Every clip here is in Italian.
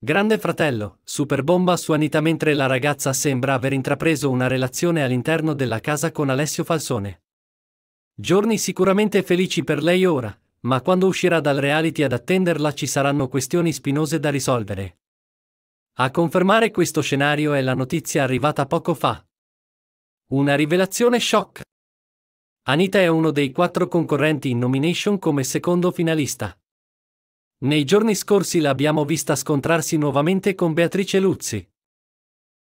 Grande fratello, Superbomba su Anita mentre la ragazza sembra aver intrapreso una relazione all'interno della casa con Alessio Falsone. Giorni sicuramente felici per lei ora, ma quando uscirà dal reality ad attenderla ci saranno questioni spinose da risolvere. A confermare questo scenario è la notizia arrivata poco fa. Una rivelazione shock. Anita è uno dei quattro concorrenti in nomination come secondo finalista. Nei giorni scorsi l'abbiamo vista scontrarsi nuovamente con Beatrice Luzzi.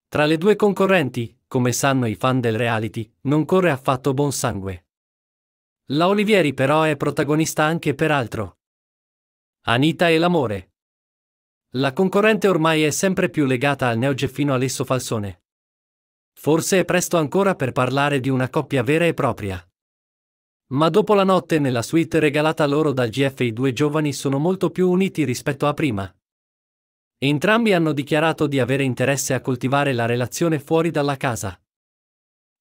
Tra le due concorrenti, come sanno i fan del reality, non corre affatto buon sangue. La Olivieri però è protagonista anche per altro. Anita e l'amore. La concorrente ormai è sempre più legata al neogeffino Alesso Falsone. Forse è presto ancora per parlare di una coppia vera e propria. Ma dopo la notte nella suite regalata loro dal GF i due giovani sono molto più uniti rispetto a prima. Entrambi hanno dichiarato di avere interesse a coltivare la relazione fuori dalla casa.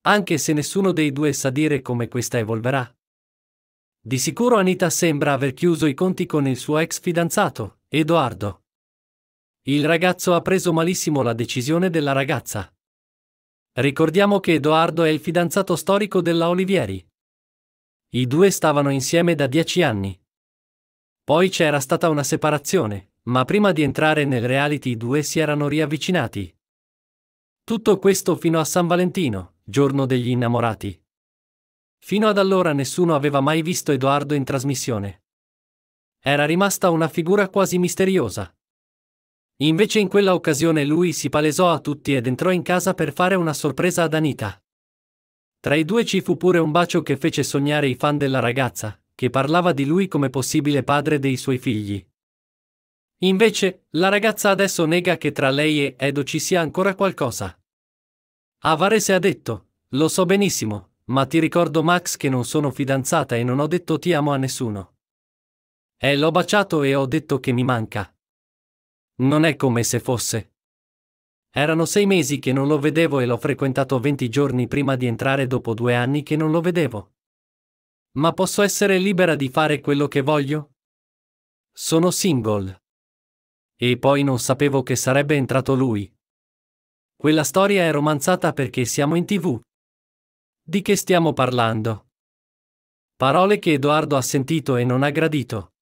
Anche se nessuno dei due sa dire come questa evolverà. Di sicuro Anita sembra aver chiuso i conti con il suo ex fidanzato, Edoardo. Il ragazzo ha preso malissimo la decisione della ragazza. Ricordiamo che Edoardo è il fidanzato storico della Olivieri. I due stavano insieme da dieci anni. Poi c'era stata una separazione, ma prima di entrare nel reality i due si erano riavvicinati. Tutto questo fino a San Valentino, giorno degli innamorati. Fino ad allora nessuno aveva mai visto Edoardo in trasmissione. Era rimasta una figura quasi misteriosa. Invece in quella occasione lui si palesò a tutti ed entrò in casa per fare una sorpresa ad Anita. Tra i due ci fu pure un bacio che fece sognare i fan della ragazza, che parlava di lui come possibile padre dei suoi figli. Invece, la ragazza adesso nega che tra lei e Edo ci sia ancora qualcosa. Avarese ha detto, lo so benissimo, ma ti ricordo Max che non sono fidanzata e non ho detto ti amo a nessuno. E eh, l'ho baciato e ho detto che mi manca. Non è come se fosse. Erano sei mesi che non lo vedevo e l'ho frequentato venti giorni prima di entrare dopo due anni che non lo vedevo. Ma posso essere libera di fare quello che voglio? Sono single. E poi non sapevo che sarebbe entrato lui. Quella storia è romanzata perché siamo in tv. Di che stiamo parlando? Parole che Edoardo ha sentito e non ha gradito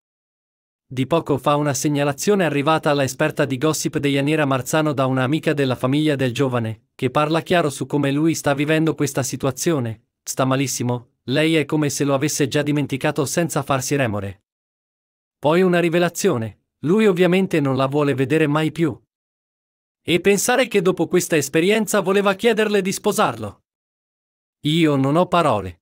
di poco fa una segnalazione arrivata alla esperta di gossip Deianira Marzano da una amica della famiglia del giovane, che parla chiaro su come lui sta vivendo questa situazione. Sta malissimo, lei è come se lo avesse già dimenticato senza farsi remore. Poi una rivelazione, lui ovviamente non la vuole vedere mai più. E pensare che dopo questa esperienza voleva chiederle di sposarlo. Io non ho parole.